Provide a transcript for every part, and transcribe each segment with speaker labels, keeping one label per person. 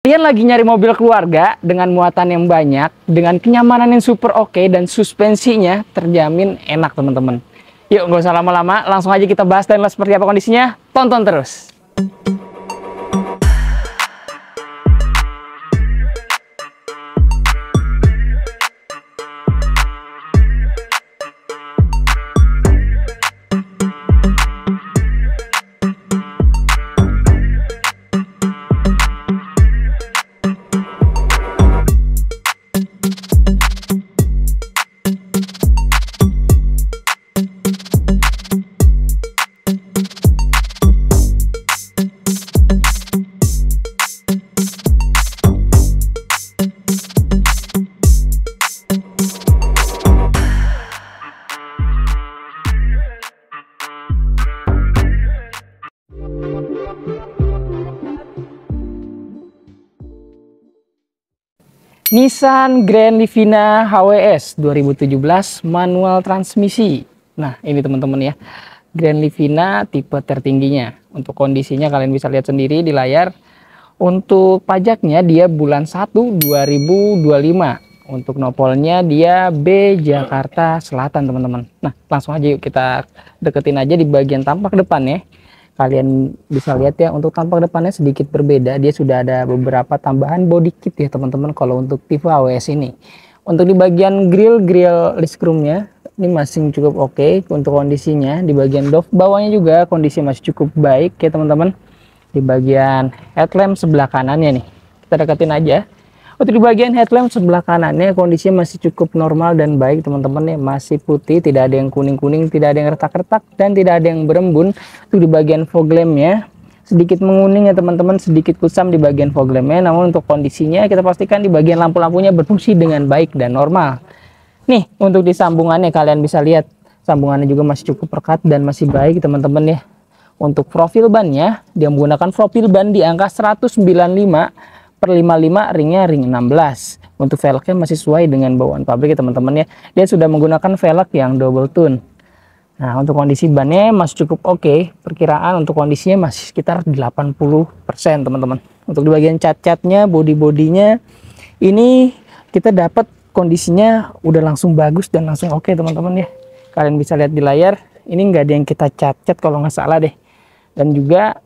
Speaker 1: Kalian lagi nyari mobil keluarga dengan muatan yang banyak, dengan kenyamanan yang super oke okay, dan suspensinya terjamin enak teman-teman. Yuk nggak usah lama-lama, langsung aja kita bahas dan seperti apa kondisinya. Tonton terus. Nissan Grand Livina HWS 2017 manual transmisi. Nah, ini teman-teman ya. Grand Livina tipe tertingginya. Untuk kondisinya kalian bisa lihat sendiri di layar. Untuk pajaknya dia bulan 1 2025. Untuk nopolnya dia B Jakarta Selatan, teman-teman. Nah, langsung aja yuk kita deketin aja di bagian tampak depan ya kalian bisa lihat ya untuk tampak depannya sedikit berbeda dia sudah ada beberapa tambahan body kit ya teman-teman kalau untuk tipe AWS ini untuk di bagian grill grill list roomnya ini masih cukup oke okay untuk kondisinya di bagian doff bawahnya juga kondisi masih cukup baik ya teman-teman di bagian headlamp sebelah kanannya nih kita deketin aja untuk oh, di bagian headlamp sebelah kanannya kondisinya masih cukup normal dan baik teman-teman ya. Masih putih, tidak ada yang kuning-kuning, tidak ada yang retak-retak, dan tidak ada yang berembun. Itu di bagian fog lampnya sedikit menguning ya teman-teman, sedikit kusam di bagian fog lampnya. Namun untuk kondisinya kita pastikan di bagian lampu-lampunya berfungsi dengan baik dan normal. Nih, untuk disambungannya kalian bisa lihat sambungannya juga masih cukup pekat dan masih baik teman-teman ya. Untuk profil bannya, dia menggunakan profil ban di angka 195 per 55 ringnya ring 16 untuk velgnya masih sesuai dengan bawaan pabrik ya teman-teman ya dia sudah menggunakan velg yang double tune Nah, untuk kondisi bannya masih cukup oke. Okay. Perkiraan untuk kondisinya masih sekitar 80%, teman-teman. Untuk di bagian cat-catnya, body-bodinya ini kita dapat kondisinya udah langsung bagus dan langsung oke, okay, teman-teman ya. Kalian bisa lihat di layar, ini nggak ada yang kita cat-cat kalau nggak salah deh. Dan juga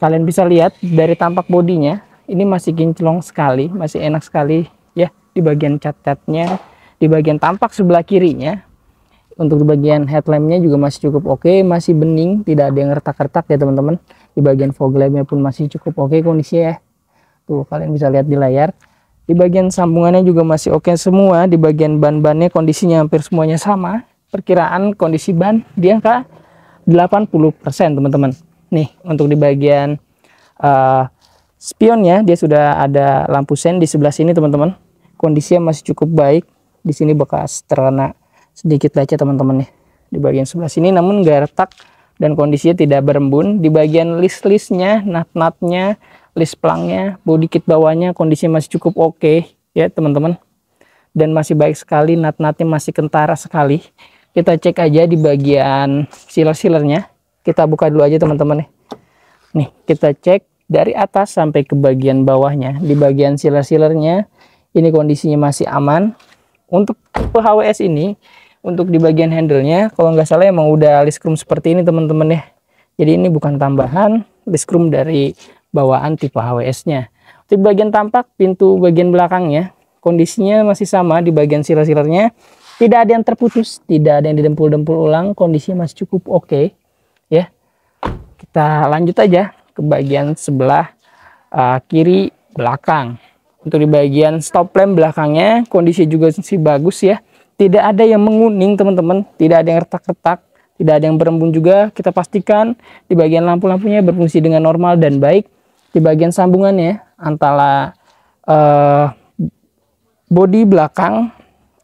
Speaker 1: kalian bisa lihat dari tampak bodinya, ini masih kinclong sekali, masih enak sekali ya di bagian cat-catnya, di bagian tampak sebelah kirinya. Untuk di bagian headlampnya juga masih cukup oke, okay, masih bening, tidak ada yang retak-retak ya teman-teman. Di bagian fog lampnya pun masih cukup oke okay kondisinya ya. Tuh kalian bisa lihat di layar. Di bagian sambungannya juga masih oke okay semua, di bagian ban-bannya kondisinya hampir semuanya sama. Perkiraan kondisi ban di angka 80% teman-teman. Nih, untuk di bagian uh, spionnya dia sudah ada lampu sen di sebelah sini teman-teman kondisinya masih cukup baik di sini bekas terkena sedikit lecet teman-teman nih di bagian sebelah sini namun gak retak dan kondisinya tidak berembun di bagian list-listnya nat-natnya list pelangnya body kit bawahnya kondisi masih cukup oke okay, ya teman-teman dan masih baik sekali nat-natnya masih kentara sekali kita cek aja di bagian sealer-sealernya kita buka dulu aja teman-teman nih nih kita cek dari atas sampai ke bagian bawahnya di bagian sealer-sealernya ini kondisinya masih aman untuk tipe HWS ini untuk di bagian handlenya kalau nggak salah emang udah liskrum seperti ini teman-teman ya jadi ini bukan tambahan liskrum dari bawaan tipe HWS-nya di bagian tampak pintu bagian belakangnya kondisinya masih sama di bagian siler-silernya tidak ada yang terputus tidak ada yang didempul-dempul ulang kondisinya masih cukup oke okay. ya kita lanjut aja ke bagian sebelah uh, kiri belakang. Untuk di bagian stop lamp belakangnya kondisi juga sih bagus ya. Tidak ada yang menguning teman-teman, tidak ada yang retak-retak, tidak ada yang berembun juga. Kita pastikan di bagian lampu-lampunya berfungsi dengan normal dan baik. Di bagian sambungannya antara uh, eh, bodi belakang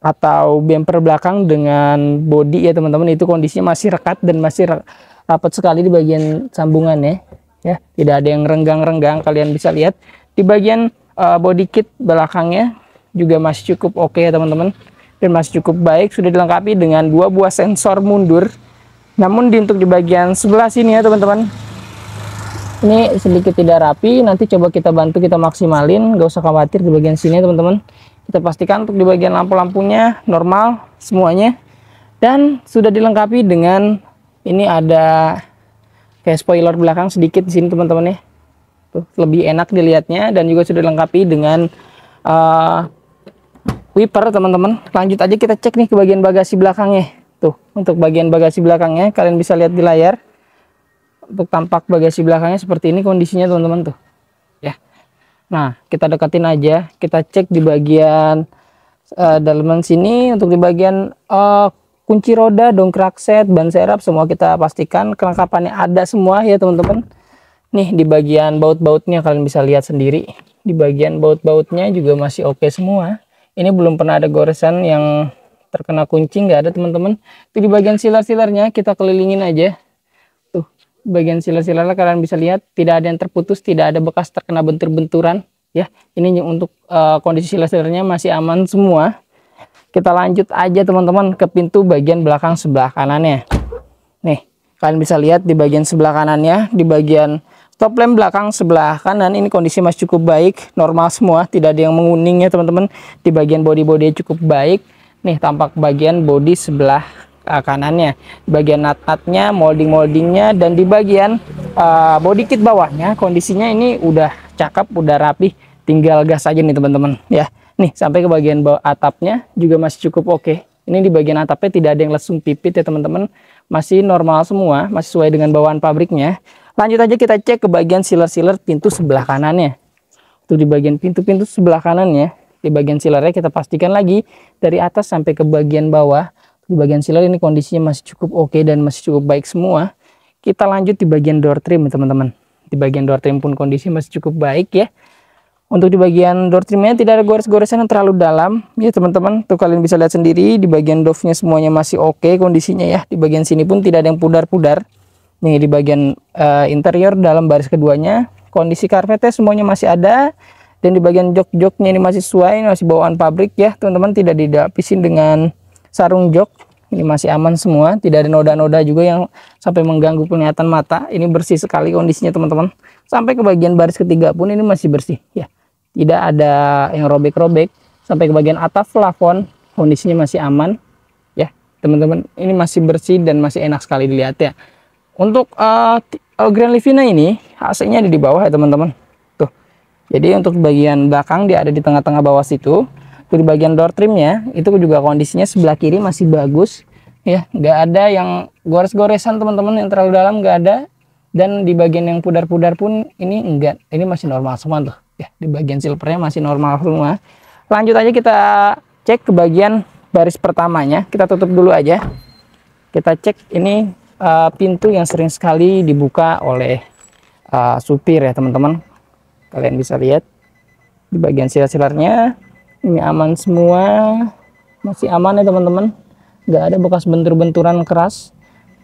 Speaker 1: atau bumper belakang dengan bodi ya teman-teman itu kondisinya masih rekat dan masih rapat sekali di bagian sambungan ya ya tidak ada yang renggang-renggang kalian bisa lihat di bagian uh, body kit belakangnya juga masih cukup oke okay, ya teman-teman dan masih cukup baik sudah dilengkapi dengan dua buah sensor mundur namun di untuk di bagian sebelah sini ya teman-teman ini sedikit tidak rapi nanti coba kita bantu kita maksimalin gak usah khawatir di bagian sini ya, teman-teman kita pastikan untuk di bagian lampu-lampunya normal semuanya dan sudah dilengkapi dengan ini ada kayak spoiler belakang sedikit di sini teman-teman ya tuh lebih enak dilihatnya dan juga sudah lengkapi dengan uh, wiper teman-teman lanjut aja kita cek nih ke bagian bagasi belakangnya tuh untuk bagian bagasi belakangnya kalian bisa lihat di layar untuk tampak bagasi belakangnya seperti ini kondisinya teman-teman tuh ya nah kita deketin aja kita cek di bagian uh, eh, dalaman sini untuk di bagian uh, kunci roda, dongkrak set, ban serap semua kita pastikan kelengkapannya ada semua ya teman-teman. Nih di bagian baut-bautnya kalian bisa lihat sendiri. Di bagian baut-bautnya juga masih oke okay semua. Ini belum pernah ada goresan yang terkena kuncing nggak ada teman-teman. Itu di bagian silar-silarnya kita kelilingin aja. Tuh, bagian silar-silarnya kalian bisa lihat tidak ada yang terputus, tidak ada bekas terkena bentur-benturan ya. Ini untuk uh, kondisi silar-silarnya masih aman semua kita lanjut aja teman-teman ke pintu bagian belakang sebelah kanannya nih kalian bisa lihat di bagian sebelah kanannya di bagian top lamp belakang sebelah kanan ini kondisi masih cukup baik normal semua tidak ada yang menguning ya teman-teman di bagian body body cukup baik nih tampak bagian body sebelah uh, kanannya bagian nat-natnya molding-moldingnya dan di bagian uh, body kit bawahnya kondisinya ini udah cakep udah rapih tinggal gas aja nih teman-teman ya nih sampai ke bagian bawah atapnya juga masih cukup oke ini di bagian atapnya tidak ada yang lesung pipit ya teman-teman masih normal semua masih sesuai dengan bawaan pabriknya lanjut aja kita cek ke bagian sealer-sealer pintu sebelah kanannya itu di bagian pintu-pintu sebelah kanannya di bagian sealernya kita pastikan lagi dari atas sampai ke bagian bawah di bagian sealer ini kondisinya masih cukup oke dan masih cukup baik semua kita lanjut di bagian door trim teman-teman di bagian door trim pun kondisi masih cukup baik ya untuk di bagian door trimnya tidak ada gores-goresan yang terlalu dalam ya teman-teman tuh kalian bisa lihat sendiri di bagian doffnya semuanya masih oke okay kondisinya ya di bagian sini pun tidak ada yang pudar-pudar nih di bagian uh, interior dalam baris keduanya kondisi karpetnya semuanya masih ada dan di bagian jok-joknya ini masih sesuai masih bawaan pabrik ya teman-teman tidak didapisin dengan sarung jok ini masih aman semua tidak ada noda-noda juga yang sampai mengganggu penglihatan mata ini bersih sekali kondisinya teman-teman sampai ke bagian baris ketiga pun ini masih bersih ya tidak ada yang robek-robek sampai ke bagian atas plafon kondisinya masih aman ya teman-teman ini masih bersih dan masih enak sekali dilihat ya untuk uh, Grand Livina ini AC-nya ada di bawah ya teman-teman tuh jadi untuk bagian belakang dia ada di tengah-tengah bawah situ di bagian door trimnya itu juga kondisinya sebelah kiri masih bagus ya nggak ada yang gores-goresan teman-teman yang terlalu dalam nggak ada dan di bagian yang pudar-pudar pun ini enggak ini masih normal semua tuh ya di bagian silvernya masih normal semua lanjut aja kita cek ke bagian baris pertamanya kita tutup dulu aja kita cek ini uh, pintu yang sering sekali dibuka oleh uh, supir ya teman-teman kalian bisa lihat di bagian sila silarnya ini aman semua masih aman ya teman-teman nggak ada bekas bentur-benturan keras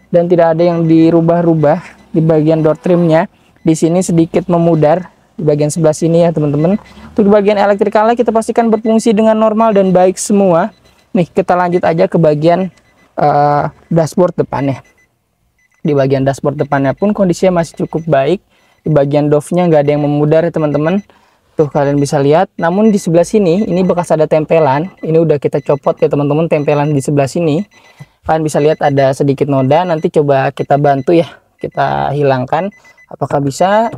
Speaker 1: dan tidak ada yang dirubah-rubah di bagian door trimnya di sini sedikit memudar di bagian sebelah sini ya teman-teman untuk bagian elektrikalnya kita pastikan berfungsi dengan normal dan baik semua nih kita lanjut aja ke bagian uh, dashboard depannya di bagian dashboard depannya pun kondisinya masih cukup baik di bagian doffnya nggak ada yang memudar ya teman-teman tuh kalian bisa lihat namun di sebelah sini ini bekas ada tempelan ini udah kita copot ya teman-teman tempelan di sebelah sini kalian bisa lihat ada sedikit noda nanti coba kita bantu ya kita hilangkan apakah bisa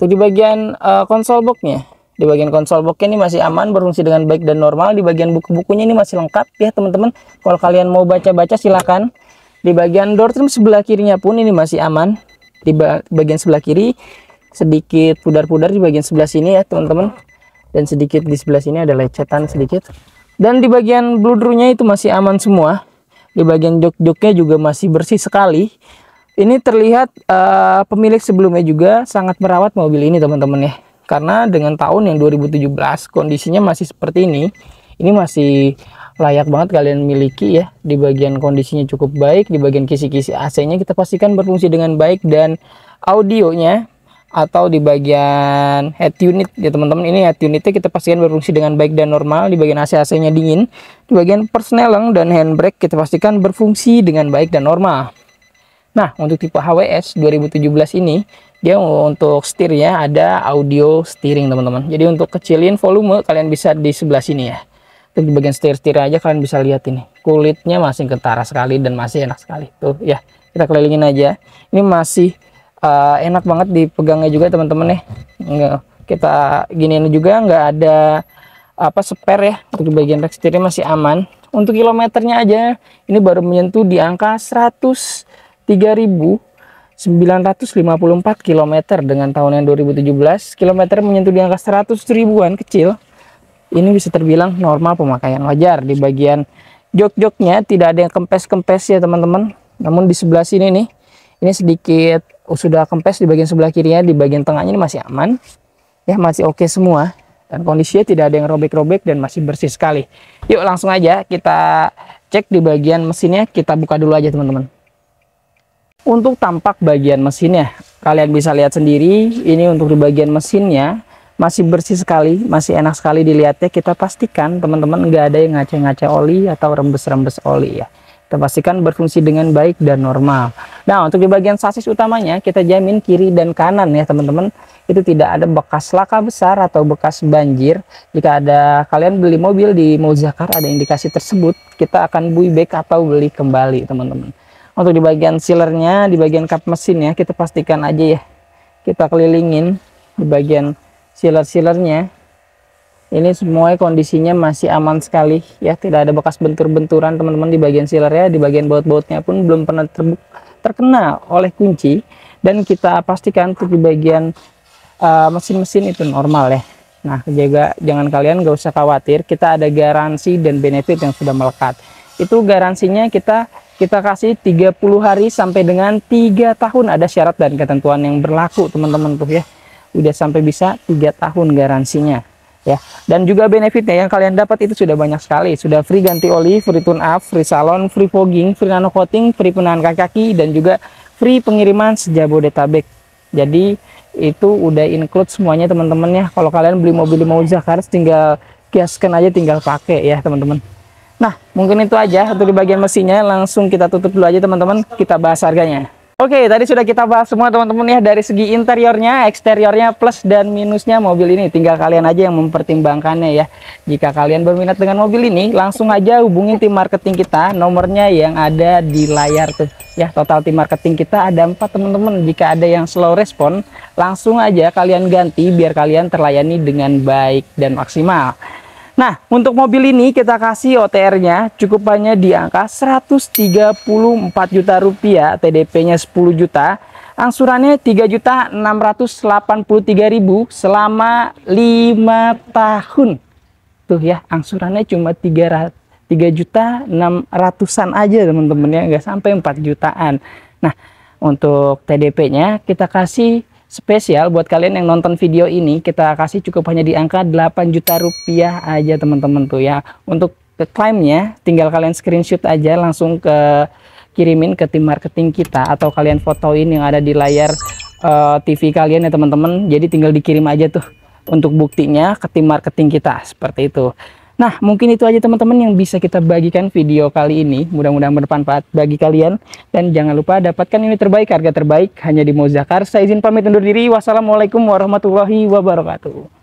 Speaker 1: Tuh di bagian uh, eh, konsol boxnya. Di bagian konsol boxnya ini masih aman, berfungsi dengan baik dan normal. Di bagian buku-bukunya ini masih lengkap ya teman-teman. Kalau kalian mau baca-baca silakan. Di bagian door trim sebelah kirinya pun ini masih aman. Di bagian sebelah kiri sedikit pudar-pudar di bagian sebelah sini ya teman-teman. Dan sedikit di sebelah sini ada lecetan sedikit. Dan di bagian bludrunya itu masih aman semua. Di bagian jok-joknya juga masih bersih sekali ini terlihat uh, pemilik sebelumnya juga sangat merawat mobil ini teman-teman ya. Karena dengan tahun yang 2017 kondisinya masih seperti ini. Ini masih layak banget kalian miliki ya. Di bagian kondisinya cukup baik, di bagian kisi-kisi AC-nya kita pastikan berfungsi dengan baik dan audionya atau di bagian head unit ya teman-teman ini head unitnya kita pastikan berfungsi dengan baik dan normal di bagian AC-AC nya dingin di bagian persneleng dan handbrake kita pastikan berfungsi dengan baik dan normal Nah, untuk tipe HWS 2017 ini, dia untuk setir ya, ada audio steering teman-teman. Jadi untuk kecilin volume, kalian bisa di sebelah sini ya. Untuk di bagian setir-setir aja kalian bisa lihat ini. Kulitnya masih ketara sekali dan masih enak sekali. Tuh ya, kita kelilingin aja. Ini masih uh, enak banget dipegangnya juga teman-teman ya. kita giniin juga, nggak ada apa spare ya. Untuk di bagian setirnya masih aman. Untuk kilometernya aja, ini baru menyentuh di angka 100 3.954 km dengan tahun yang 2017 km menyentuh di angka 100 ribuan kecil ini bisa terbilang normal pemakaian wajar di bagian jok-joknya tidak ada yang kempes-kempes ya teman-teman namun di sebelah sini nih ini sedikit oh, sudah kempes di bagian sebelah kirinya di bagian tengahnya ini masih aman ya masih oke okay semua dan kondisinya tidak ada yang robek-robek dan masih bersih sekali yuk langsung aja kita cek di bagian mesinnya kita buka dulu aja teman-teman untuk tampak bagian mesinnya, kalian bisa lihat sendiri, ini untuk di bagian mesinnya masih bersih sekali, masih enak sekali dilihatnya. Kita pastikan teman-teman nggak ada yang ngaca-ngaca oli atau rembes-rembes oli ya. Kita pastikan berfungsi dengan baik dan normal. Nah, untuk di bagian sasis utamanya kita jamin kiri dan kanan ya teman-teman. Itu tidak ada bekas laka besar atau bekas banjir. Jika ada kalian beli mobil di Mozakar ada indikasi tersebut, kita akan buyback atau beli kembali teman-teman untuk di bagian sealernya di bagian kap mesin ya kita pastikan aja ya kita kelilingin di bagian sealer-sealernya ini semua kondisinya masih aman sekali ya tidak ada bekas bentur-benturan teman-teman di bagian ya, di bagian baut-bautnya pun belum pernah terkena oleh kunci dan kita pastikan untuk di bagian eh, mesin-mesin uh, itu normal ya Nah, jaga jangan kalian gak usah khawatir, kita ada garansi dan benefit yang sudah melekat. Itu garansinya kita kita kasih 30 hari sampai dengan 3 tahun ada syarat dan ketentuan yang berlaku teman-teman tuh ya udah sampai bisa 3 tahun garansinya ya dan juga benefitnya yang kalian dapat itu sudah banyak sekali sudah free ganti oli free tune up free salon free fogging free nano coating free penahan kaki dan juga free pengiriman sejabodetabek jadi itu udah include semuanya teman-teman ya kalau kalian beli mobil di Mozak tinggal gaskan aja tinggal pakai ya teman-teman Nah, mungkin itu aja untuk di bagian mesinnya. Langsung kita tutup dulu aja teman-teman, kita bahas harganya. Oke, tadi sudah kita bahas semua teman-teman ya dari segi interiornya, eksteriornya, plus dan minusnya mobil ini. Tinggal kalian aja yang mempertimbangkannya ya. Jika kalian berminat dengan mobil ini, langsung aja hubungi tim marketing kita. Nomornya yang ada di layar tuh. Ya, total tim marketing kita ada empat teman-teman. Jika ada yang slow respon, langsung aja kalian ganti biar kalian terlayani dengan baik dan maksimal. Nah, untuk mobil ini kita kasih OTR-nya cukup banyak di angka 134 juta rupiah, TDP-nya 10 juta, angsurannya 3 juta 683 ribu selama 5 tahun. Tuh ya, angsurannya cuma 3 3 juta 600-an aja teman-teman ya, nggak sampai 4 jutaan. Nah, untuk TDP-nya kita kasih spesial buat kalian yang nonton video ini kita kasih cukup hanya di angka 8 juta rupiah aja teman-teman tuh ya untuk ke klaimnya tinggal kalian screenshot aja langsung ke kirimin ke tim marketing kita atau kalian fotoin yang ada di layar uh, eh, TV kalian ya teman-teman jadi tinggal dikirim aja tuh untuk buktinya ke tim marketing kita seperti itu Nah, mungkin itu aja teman-teman yang bisa kita bagikan video kali ini. Mudah-mudahan bermanfaat bagi kalian. Dan jangan lupa dapatkan ini terbaik, harga terbaik hanya di Mozakar. Saya izin pamit undur diri. Wassalamualaikum warahmatullahi wabarakatuh.